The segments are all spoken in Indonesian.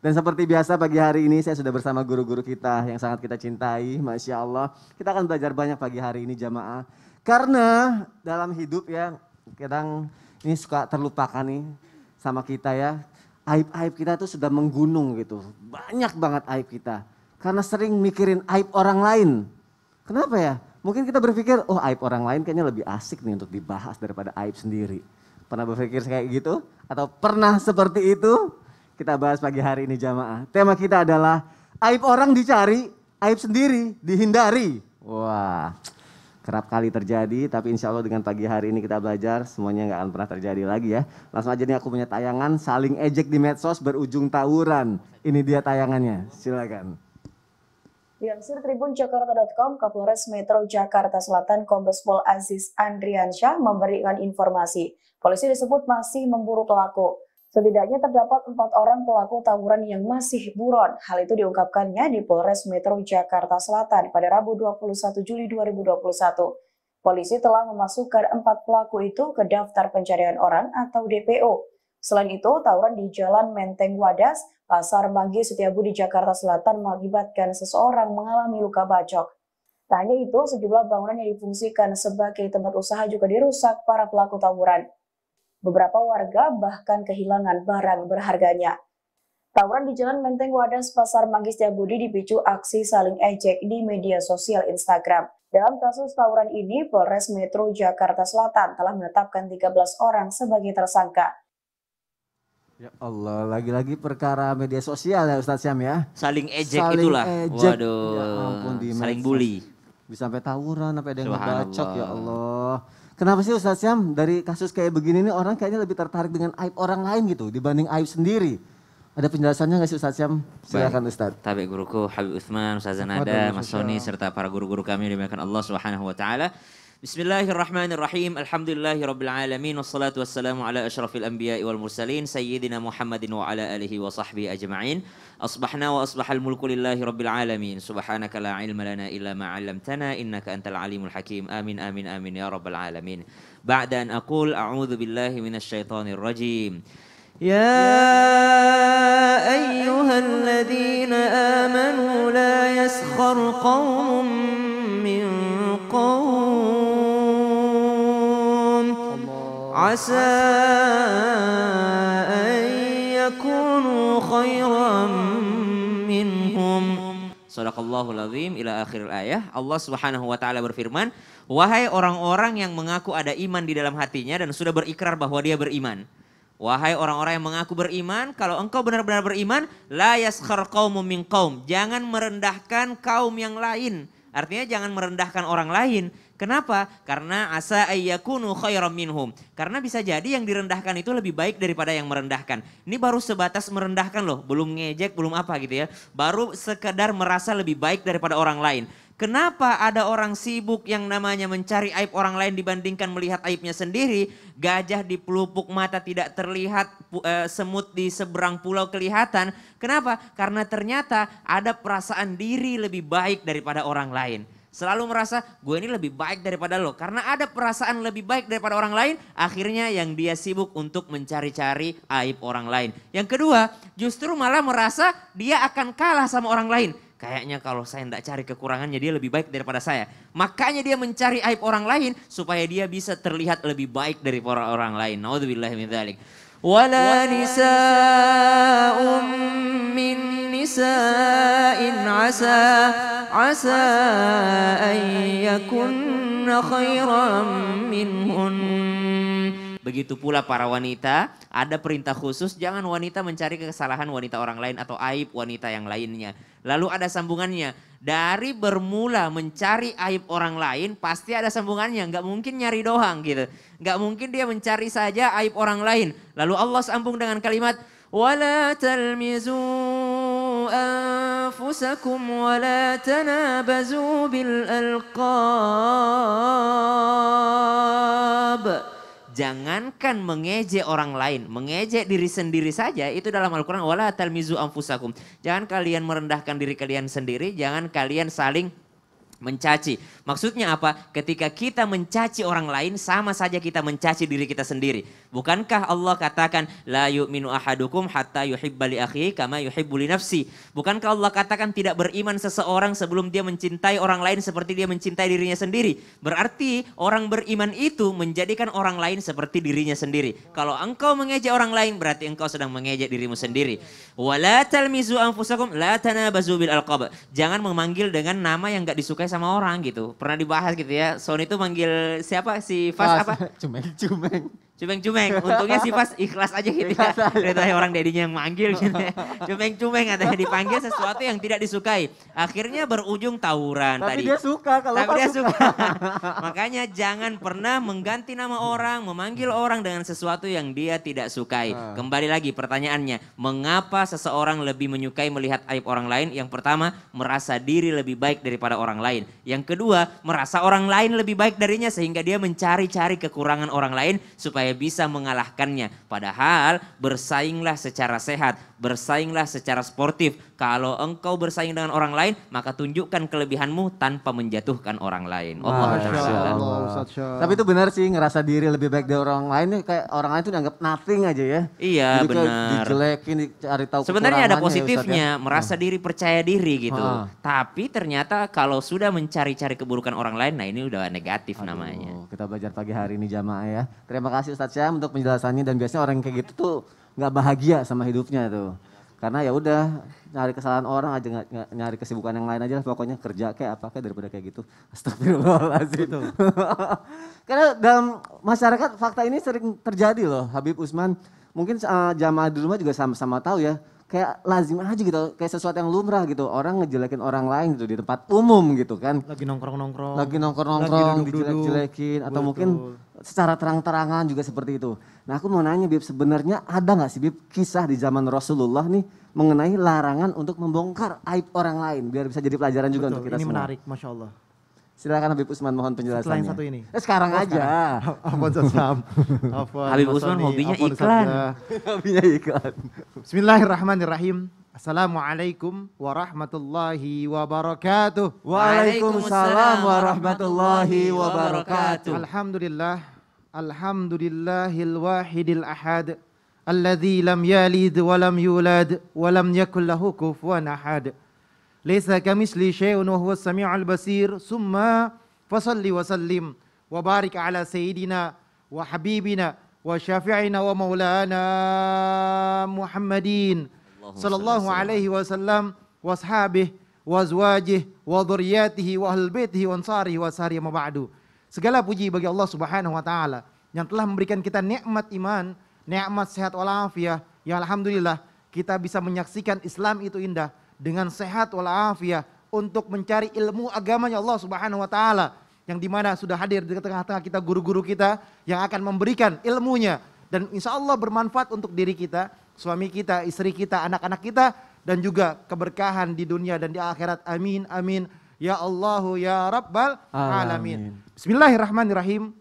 dan seperti biasa pagi hari ini saya sudah bersama guru-guru kita yang sangat kita cintai, Masya Allah. Kita akan belajar banyak pagi hari ini jamaah. Karena dalam hidup ya kadang ini suka terlupakan nih sama kita ya. Aib-aib kita tuh sudah menggunung gitu. Banyak banget aib kita. Karena sering mikirin aib orang lain. Kenapa ya? Mungkin kita berpikir, oh aib orang lain kayaknya lebih asik nih untuk dibahas daripada aib sendiri. Pernah berpikir kayak gitu? Atau pernah seperti itu? kita bahas pagi hari ini jamaah. Tema kita adalah aib orang dicari, aib sendiri dihindari. Wah, kerap kali terjadi, tapi insya Allah dengan pagi hari ini kita belajar, semuanya nggak akan pernah terjadi lagi ya. Langsung aja nih aku punya tayangan, saling ejek di medsos berujung tawuran. Ini dia tayangannya, silakan. Dilansir Tribun Jakarta.com, Kapolres Metro Jakarta Selatan Kombespol Aziz Andriansyah memberikan informasi. Polisi disebut masih memburu pelaku. Setidaknya terdapat empat orang pelaku tawuran yang masih buron. Hal itu diungkapkannya di Polres Metro Jakarta Selatan pada Rabu 21 Juli 2021. Polisi telah memasukkan empat pelaku itu ke daftar pencarian orang atau DPO. Selain itu, tawuran di Jalan Menteng Wadas, Pasar Manggi Setiabudi Jakarta Selatan mengakibatkan seseorang mengalami luka bacok. Tanya itu, sejumlah bangunan yang difungsikan sebagai tempat usaha juga dirusak para pelaku tawuran. Beberapa warga bahkan kehilangan barang berharganya. Tawuran di Jalan Menteng Wadas Pasar Manggis Jabudi dipicu aksi saling ejek di media sosial Instagram. Dalam kasus tawuran ini, Polres Metro Jakarta Selatan telah menetapkan 13 orang sebagai tersangka. Ya Allah, lagi-lagi perkara media sosial ya Ustaz Syam ya. Saling ejek saling itulah. Ejek. Waduh, ya ampun, saling bully. Bisa sampai tawuran, sampai ada yang ngebacot ya Allah. Kenapa sih Ustaz Syam dari kasus kayak begini ini orang kayaknya lebih tertarik dengan aib orang lain gitu dibanding aib sendiri? Ada penjelasannya nggak sih Ustaz Syam? Silakan Ustaz. Tabi guruku Habib Utsman, Ustaz Nada, Mas Soni serta para guru-guru kami yang Allah Subhanahu بسم الله الرحمن الرحيم الحمد لله رب العالمين والصلاة والسلام على أشرف الأنبياء والمرسلين سيدنا محمد وعلى آله وصحبه أجمعين أصبحنا وأصبح الملك لله رب العالمين سبحانك لا علم لنا إلا ما علمتنا إنك أنت العليم الحكيم آمين آمين آمين يا رب العالمين بعد أن أقول أعوذ بالله من الشيطان الرجيم يا أيها الذين آمنوا لا يسخر قوم عسى أن يكونوا خيرا منهم Sadaqallahul azim ila akhir ayah. Allah Subhanahu wa taala berfirman, "Wahai orang-orang yang mengaku ada iman di dalam hatinya dan sudah berikrar bahwa dia beriman. Wahai orang-orang yang mengaku beriman, kalau engkau benar-benar beriman, la yaskhar qaumun min qaum. Jangan merendahkan kaum yang lain." Artinya jangan merendahkan orang lain. Kenapa? Karena asa ayyakunu khairam minhum. Karena bisa jadi yang direndahkan itu lebih baik daripada yang merendahkan. Ini baru sebatas merendahkan loh, belum ngejek, belum apa gitu ya. Baru sekedar merasa lebih baik daripada orang lain. Kenapa ada orang sibuk yang namanya mencari aib orang lain dibandingkan melihat aibnya sendiri? Gajah di pelupuk mata tidak terlihat, eh, semut di seberang pulau kelihatan. Kenapa? Karena ternyata ada perasaan diri lebih baik daripada orang lain. Selalu merasa gue ini lebih baik daripada lo. Karena ada perasaan lebih baik daripada orang lain, akhirnya yang dia sibuk untuk mencari-cari aib orang lain. Yang kedua, justru malah merasa dia akan kalah sama orang lain Kayaknya kalau saya tidak cari kekurangannya dia lebih baik daripada saya. Makanya dia mencari aib orang lain supaya dia bisa terlihat lebih baik dari orang lain. Naudzubillah min dzalik. Wala nisa'um min nisa'in asa asa an yakunna khairan minhunna Begitu pula para wanita, ada perintah khusus jangan wanita mencari kesalahan wanita orang lain atau aib wanita yang lainnya. Lalu ada sambungannya, dari bermula mencari aib orang lain pasti ada sambungannya, nggak mungkin nyari doang gitu. Nggak mungkin dia mencari saja aib orang lain. Lalu Allah sambung dengan kalimat, ولا تلمزوا أنفسكم ولا bil alqab jangankan mengejek orang lain, mengejek diri sendiri saja itu dalam Al-Qur'an wala talmizu anfusakum. Jangan kalian merendahkan diri kalian sendiri, jangan kalian saling mencaci. Maksudnya apa? Ketika kita mencaci orang lain sama saja kita mencaci diri kita sendiri. Bukankah Allah katakan la yu'minu ahadukum hatta yuhibba li akhi kama yuhibbu li nafsi? Bukankah Allah katakan tidak beriman seseorang sebelum dia mencintai orang lain seperti dia mencintai dirinya sendiri? Berarti orang beriman itu menjadikan orang lain seperti dirinya sendiri. Kalau engkau mengejek orang lain berarti engkau sedang mengejek dirimu sendiri. Wala talmizu anfusakum la tanabazu bil alqab. Jangan memanggil dengan nama yang enggak disukai sama orang gitu. Pernah dibahas gitu ya. Sony itu manggil siapa si Fast apa? Cumeng, cumeng. Cumeng-cumeng, untungnya sih pas ikhlas aja gitu ya. Ternyata orang dedinya yang manggil gitu ya. Cumeng-cumeng katanya dipanggil sesuatu yang tidak disukai. Akhirnya berujung tawuran Tapi tadi. Tapi dia suka kalau Tapi dia suka. Makanya jangan pernah mengganti nama orang, memanggil orang dengan sesuatu yang dia tidak sukai. Ah. Kembali lagi pertanyaannya, mengapa seseorang lebih menyukai melihat aib orang lain? Yang pertama, merasa diri lebih baik daripada orang lain. Yang kedua, merasa orang lain lebih baik darinya sehingga dia mencari-cari kekurangan orang lain supaya supaya bisa mengalahkannya. Padahal bersainglah secara sehat, bersainglah secara sportif. Kalau engkau bersaing dengan orang lain, maka tunjukkan kelebihanmu tanpa menjatuhkan orang lain. Oh, Masya Allah. Allah. Tapi itu benar sih ngerasa diri lebih baik dari orang lain kayak orang lain itu dianggap nothing aja ya. Iya, benar. Dijelekin, Sebenarnya ada ya, ya. positifnya, ya, merasa diri percaya diri gitu. Ha. Ah. Tapi ternyata kalau sudah mencari-cari keburukan orang lain, nah ini udah negatif Aduh, namanya. Kita belajar pagi hari ini jamaah ya. Terima kasih Ustadz Syam untuk penjelasannya dan biasanya orang kayak gitu tuh nggak bahagia sama hidupnya tuh. Karena ya udah nyari kesalahan orang aja nggak nyari kesibukan yang lain aja lah pokoknya kerja kayak apa kayak daripada kayak gitu. Astagfirullahaladzim. Karena dalam masyarakat fakta ini sering terjadi loh Habib Usman. Mungkin uh, jamaah di rumah juga sama-sama tahu ya kayak lazim aja gitu, kayak sesuatu yang lumrah gitu. Orang ngejelekin orang lain gitu di tempat umum gitu kan. Lagi nongkrong-nongkrong. Lagi nongkrong-nongkrong, dijelek-jelekin atau Betul. mungkin secara terang-terangan juga seperti itu. Nah aku mau nanya Bib, sebenarnya ada nggak sih Bib kisah di zaman Rasulullah nih mengenai larangan untuk membongkar aib orang lain biar bisa jadi pelajaran juga Betul, untuk kita ini semua. Ini menarik, Masya Allah. Silakan Habib Usman mohon penjelasannya. Setelah yang satu ini. Eh, sekarang oh, aja. Afwan Sasam. Habib Usman hobinya iklan. hobinya iklan. Bismillahirrahmanirrahim. Assalamualaikum warahmatullahi wabarakatuh. Waalaikumsalam warahmatullahi wabarakatuh. Alhamdulillah. Alhamdulillahil wahidil ahad. Alladhi lam yalid walam yulad walam yakul lahu kufuwan ahad. Laisa kamisli syai'un wa huwas sami'ul basir. Summa fasalli wa sallim wa barik ala sayidina wa habibina wa syafi'ina wa maulana Muhammadin sallallahu alaihi wasallam wa ashabihi wa azwajihi wa dhurriyyatihi wa ahli baitihi wa ansarihi wa sari ma ba'du. Segala puji bagi Allah Subhanahu wa taala yang telah memberikan kita nikmat iman, nikmat sehat walafiat. Ya alhamdulillah kita bisa menyaksikan Islam itu indah dengan sehat walafiat untuk mencari ilmu agamanya Allah Subhanahu wa taala yang dimana sudah hadir di tengah-tengah kita guru-guru kita yang akan memberikan ilmunya dan insya Allah bermanfaat untuk diri kita, suami kita, istri kita, anak-anak kita dan juga keberkahan di dunia dan di akhirat. Amin, amin. Ya Allahu ya Rabbal alamin. Bismillahirrahmanirrahim.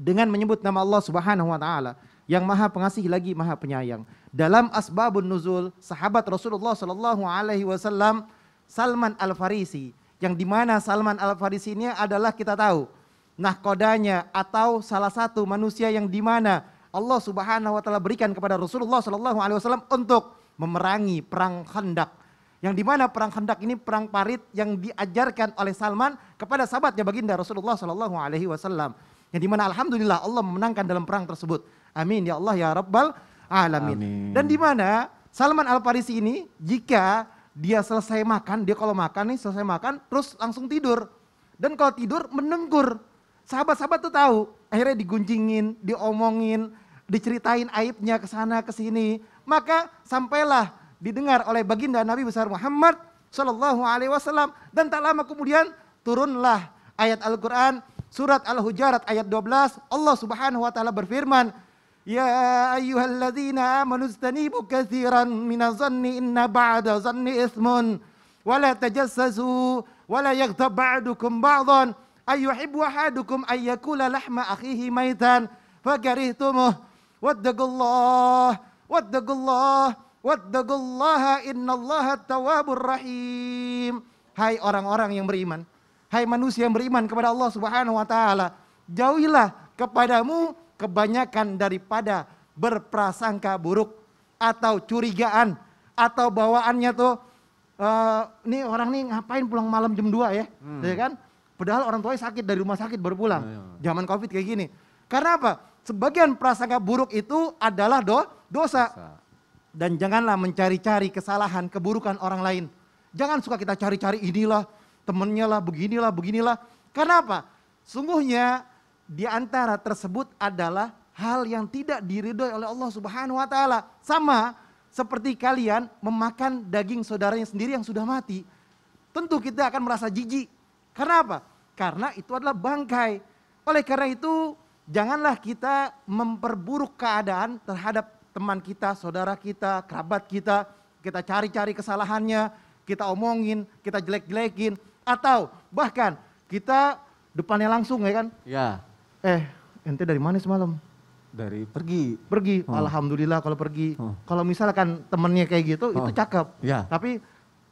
Dengan menyebut nama Allah Subhanahu wa taala, yang maha pengasih lagi maha penyayang. Dalam asbabun nuzul, sahabat Rasulullah Shallallahu Alaihi Wasallam Salman Al Farisi, yang dimana Salman Al Farisi ini adalah kita tahu nahkodanya atau salah satu manusia yang dimana Allah Subhanahu Wa Taala berikan kepada Rasulullah Shallallahu Alaihi Wasallam untuk memerangi perang hendak Yang dimana perang hendak ini perang parit yang diajarkan oleh Salman kepada sahabatnya baginda Rasulullah Shallallahu Alaihi Wasallam. Yang dimana alhamdulillah Allah memenangkan dalam perang tersebut. Amin ya Allah ya Rabbal alamin. Amin. Dan di mana Salman Al Farisi ini jika dia selesai makan, dia kalau makan nih selesai makan terus langsung tidur. Dan kalau tidur menengkur. Sahabat-sahabat tuh tahu, akhirnya digunjingin, diomongin, diceritain aibnya ke sana ke sini. Maka sampailah didengar oleh baginda Nabi besar Muhammad Shallallahu alaihi wasallam dan tak lama kemudian turunlah ayat Al-Qur'an surat Al-Hujarat ayat 12 Allah Subhanahu wa taala berfirman يا أيها الذين آمنوا اجتنبوا كثيرا من الظن إن بعد zanni إثم ولا تجسسوا ولا يغتب بعضكم بعضا أيحب أحدكم أن يأكل لحم أخيه ميتا فكرهتموه واتقوا الله واتقوا الله واتقوا الله Hai orang-orang yang beriman Hai manusia yang beriman kepada Allah Subhanahu wa taala jauhilah kepadamu kebanyakan daripada berprasangka buruk atau curigaan atau bawaannya tuh uh, nih orang nih ngapain pulang malam jam 2 ya, hmm. ya kan? Padahal orang tuanya sakit dari rumah sakit baru pulang. Ya, Zaman Covid kayak gini. Karena apa? Sebagian prasangka buruk itu adalah do dosa. dosa. Dan janganlah mencari-cari kesalahan, keburukan orang lain. Jangan suka kita cari-cari inilah, temennya lah, beginilah, beginilah. Karena apa? Sungguhnya di antara tersebut adalah hal yang tidak diridhoi oleh Allah Subhanahu wa taala. Sama seperti kalian memakan daging saudaranya sendiri yang sudah mati. Tentu kita akan merasa jijik. Karena apa? Karena itu adalah bangkai. Oleh karena itu, janganlah kita memperburuk keadaan terhadap teman kita, saudara kita, kerabat kita. Kita cari-cari kesalahannya, kita omongin, kita jelek-jelekin. Atau bahkan kita depannya langsung ya kan? Ya eh ente dari mana semalam? Dari pergi. Pergi, hmm. alhamdulillah kalau pergi. Hmm. Kalau misalkan temennya kayak gitu, hmm. itu cakep. Ya. Tapi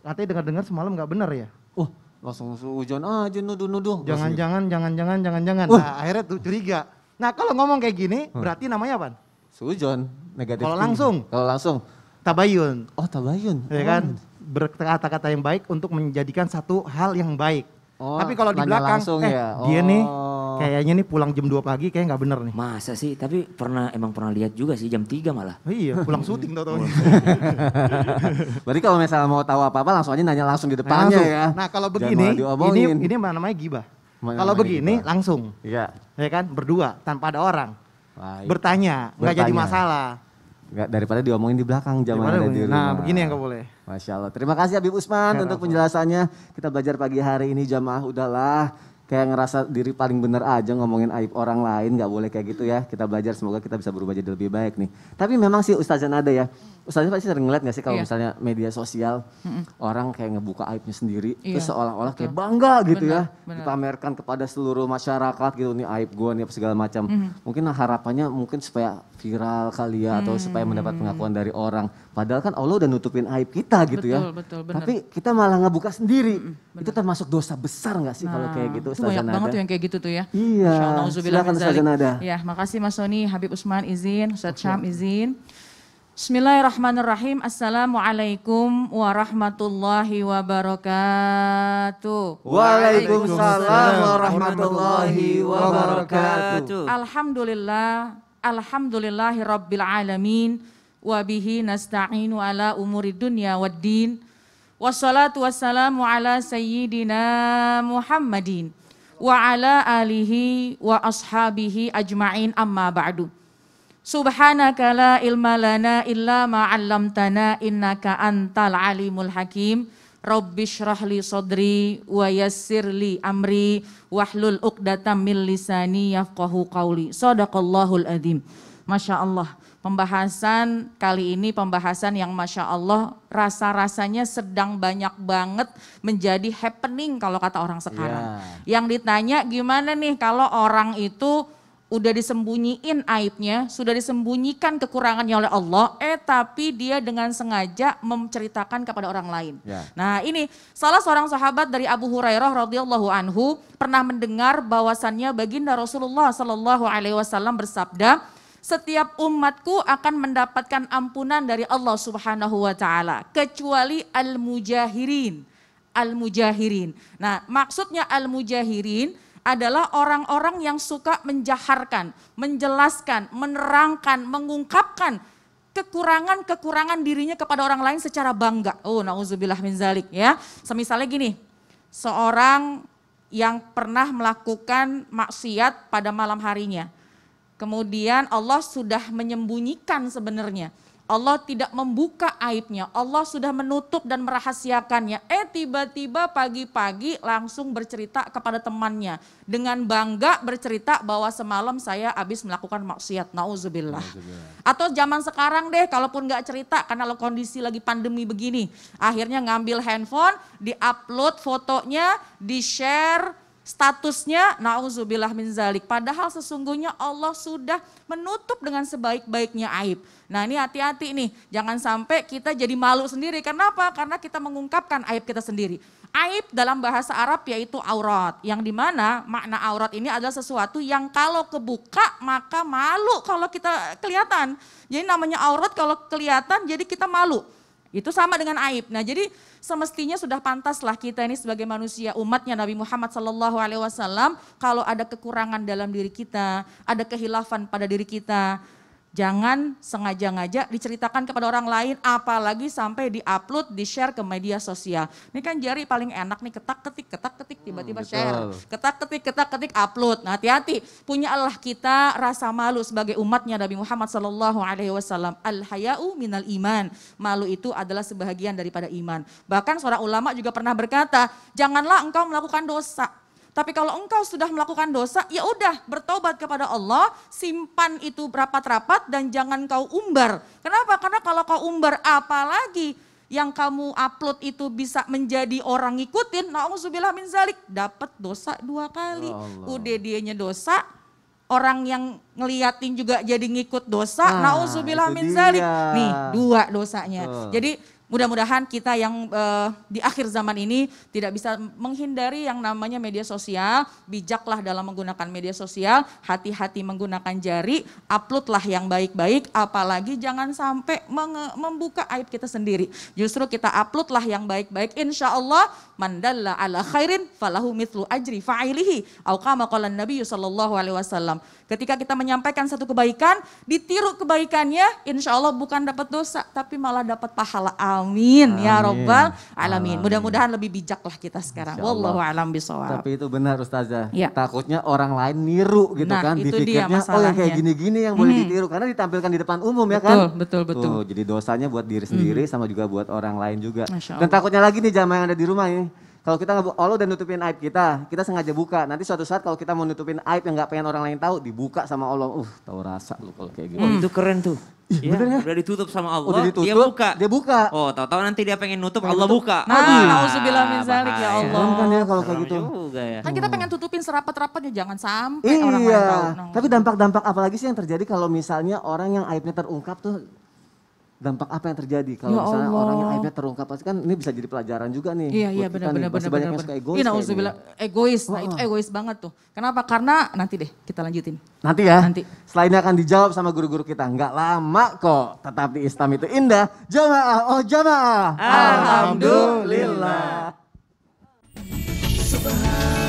katanya dengar-dengar semalam nggak benar ya? Oh, langsung hujan aja nuduh-nuduh. Gitu. Jangan-jangan, jangan-jangan, jangan-jangan. Uh. Nah, akhirnya tuh curiga. Nah kalau ngomong kayak gini, hmm. berarti namanya apa? Sujon, negatif. Kalau langsung? Kalau langsung. Tabayun. Oh tabayun. Ya kan? Hmm. Berkata-kata yang baik untuk menjadikan satu hal yang baik. Oh, Tapi kalau di belakang, eh, ya. oh. dia nih oh. Kayaknya nih pulang jam 2 pagi kayak nggak bener nih. Masa sih? Tapi pernah emang pernah lihat juga sih jam 3 malah. Oh iya, pulang syuting tau tau. Berarti kalau misalnya mau tahu apa-apa langsung aja nanya langsung di depannya langsung. ya. Nah, kalau begini ini ini namanya gibah. Kalau begini gibah. langsung. Iya. Ya kan? Berdua tanpa ada orang. Baik. Bertanya, nggak jadi masalah. Nggak, daripada diomongin di belakang zaman ada di rumah. Nah begini yang gak boleh. Masya Allah. Terima kasih Habib Usman Gak untuk penjelasannya. Kita belajar pagi hari ini jamaah udahlah kayak ngerasa diri paling bener aja ngomongin aib orang lain nggak boleh kayak gitu ya kita belajar semoga kita bisa berubah jadi lebih baik nih tapi memang sih ustazan ada ya Ustazah pasti sering ngeliat gak sih kalau yeah. misalnya media sosial mm -mm. orang kayak ngebuka aibnya sendiri yeah. terus seolah-olah kayak bangga gitu ya bener. dipamerkan kepada seluruh masyarakat gitu nih aib gue nih segala macam. Mm -hmm. Mungkin harapannya mungkin supaya viral kali ya mm -hmm. atau supaya mendapat pengakuan dari orang. Padahal kan Allah udah nutupin aib kita gitu betul, ya. Betul, bener. Tapi kita malah ngebuka sendiri. Mm -hmm, Itu termasuk dosa besar gak sih nah, kalau kayak nah, gitu Ustazah Banyak banget tuh yang kayak gitu tuh ya. Iya. Silakan Ustazah Nada. Ya, makasih Mas Soni, Habib Usman izin, Ustaz okay. Syam izin. Bismillahirrahmanirrahim. Assalamualaikum warahmatullahi wabarakatuh. Waalaikumsalam warahmatullahi wabarakatuh. Alhamdulillah, alhamdulillahi rabbil alamin. Wabihi nasta'inu ala umuri dunya wad-din. Wassalatu wassalamu ala sayyidina Muhammadin. Wa ala alihi wa ashabihi ajma'in amma ba'du. Subhanaka la ilma lana illa ma'allamtana innaka antal alimul hakim. Rabbi syrah li sodri wa yassir li amri wahlul uqdatam min lisani yafqahu qawli. Sadaqallahul adhim. Masya Allah, pembahasan kali ini pembahasan yang Masya Allah rasa-rasanya sedang banyak banget menjadi happening kalau kata orang sekarang. Yeah. Yang ditanya gimana nih kalau orang itu udah disembunyiin aibnya, sudah disembunyikan kekurangannya oleh Allah, eh tapi dia dengan sengaja menceritakan kepada orang lain. Ya. Nah ini salah seorang sahabat dari Abu Hurairah radhiyallahu anhu pernah mendengar bahwasannya baginda Rasulullah shallallahu alaihi wasallam bersabda, setiap umatku akan mendapatkan ampunan dari Allah subhanahu wa taala kecuali al mujahirin, al mujahirin. Nah maksudnya al mujahirin adalah orang-orang yang suka menjaharkan, menjelaskan, menerangkan, mengungkapkan kekurangan-kekurangan dirinya kepada orang lain secara bangga. Oh, nauzubillah min zalik ya. Semisalnya gini, seorang yang pernah melakukan maksiat pada malam harinya. Kemudian Allah sudah menyembunyikan sebenarnya Allah tidak membuka aibnya, Allah sudah menutup dan merahasiakannya. Eh tiba-tiba pagi-pagi langsung bercerita kepada temannya. Dengan bangga bercerita bahwa semalam saya habis melakukan maksiat, nauzubillah. Atau zaman sekarang deh, kalaupun nggak cerita karena lo kondisi lagi pandemi begini. Akhirnya ngambil handphone, di-upload fotonya, di-share, statusnya nauzubillah min zalik. Padahal sesungguhnya Allah sudah menutup dengan sebaik-baiknya aib. Nah ini hati-hati nih, jangan sampai kita jadi malu sendiri. Kenapa? Karena kita mengungkapkan aib kita sendiri. Aib dalam bahasa Arab yaitu aurat, yang dimana makna aurat ini adalah sesuatu yang kalau kebuka maka malu kalau kita kelihatan. Jadi namanya aurat kalau kelihatan jadi kita malu. Itu sama dengan aib. Nah jadi semestinya sudah pantaslah kita ini sebagai manusia umatnya Nabi Muhammad Sallallahu Alaihi Wasallam kalau ada kekurangan dalam diri kita, ada kehilafan pada diri kita, Jangan sengaja-ngaja diceritakan kepada orang lain, apalagi sampai di-upload, di-share ke media sosial. Ini kan jari paling enak nih, ketak-ketik, ketak-ketik, tiba-tiba hmm, share. Ketak-ketik, ketak-ketik, upload. Nah hati-hati, punya Allah kita rasa malu sebagai umatnya Nabi Muhammad Sallallahu Alaihi Wasallam. Al-hayau minal iman. Malu itu adalah sebahagian daripada iman. Bahkan seorang ulama juga pernah berkata, janganlah engkau melakukan dosa tapi kalau engkau sudah melakukan dosa, ya udah bertobat kepada Allah, simpan itu rapat-rapat dan jangan kau umbar. Kenapa? Karena kalau kau umbar apalagi yang kamu upload itu bisa menjadi orang ngikutin, na'udzubillah min zalik, dapat dosa dua kali. Oh Udah dianya dosa, orang yang ngeliatin juga jadi ngikut dosa, ah, na'udzubillah min zalik. Nih, dua dosanya. Oh. Jadi Mudah-mudahan kita yang uh, di akhir zaman ini tidak bisa menghindari yang namanya media sosial, bijaklah dalam menggunakan media sosial, hati-hati menggunakan jari, uploadlah yang baik-baik, apalagi jangan sampai membuka aib kita sendiri. Justru kita uploadlah yang baik-baik, insya Allah mandalla ala khairin falahu mitlu ajri fa'ilihi, au qalan Nabi sallallahu alaihi wasallam. Ketika kita menyampaikan satu kebaikan, ditiru kebaikannya, insya Allah bukan dapat dosa, tapi malah dapat pahala. Amin, ya Amin. ya Robbal Alamin. Mudah-mudahan lebih bijaklah kita sekarang. Wallahu alam bisawab. Tapi itu benar Ustazah. Ya. Takutnya orang lain niru gitu nah, kan. Itu dia masalahnya. oh yang kayak gini-gini yang hmm. boleh mhm. ditiru. Karena ditampilkan di depan umum betul, ya kan. Betul, betul, betul. jadi dosanya buat diri sendiri hmm. sama juga buat orang lain juga. Dan takutnya lagi nih jamaah yang ada di rumah ini. Ya kalau kita nggak Allah udah nutupin aib kita, kita sengaja buka. Nanti suatu saat kalau kita mau nutupin aib yang nggak pengen orang lain tahu, dibuka sama Allah. Uh, tahu rasa lu kalau kayak gitu. Oh, itu keren tuh. Iya, bener ya? Udah ditutup sama Allah, udah ditutup, dia buka. Dia buka. Oh, tahu-tahu nanti dia pengen nutup, pengen Allah buka. Nah, nauzubillah min zalik ya Allah. Serem kan ya kalau kayak gitu. Juga ya. Kan kita pengen tutupin serapat-rapatnya, jangan sampai iya. orang lain iya. tahu. Iya. Tapi dampak-dampak apalagi sih yang terjadi kalau misalnya orang yang aibnya terungkap tuh dampak apa yang terjadi kalau ya misalnya Allah. orang yang akhirnya terungkap pasti kan ini bisa jadi pelajaran juga nih. Iya iya benar benar benar benar. Banyak suka egois. Iya, nah, gitu. bilang egois. Nah, itu egois banget tuh. Kenapa? Karena nanti deh kita lanjutin. Nanti ya. Nanti. Selainnya akan dijawab sama guru-guru kita. Enggak lama kok. Tetap di Islam itu indah. Jamaah oh jamaah. Alhamdulillah. Alhamdulillah.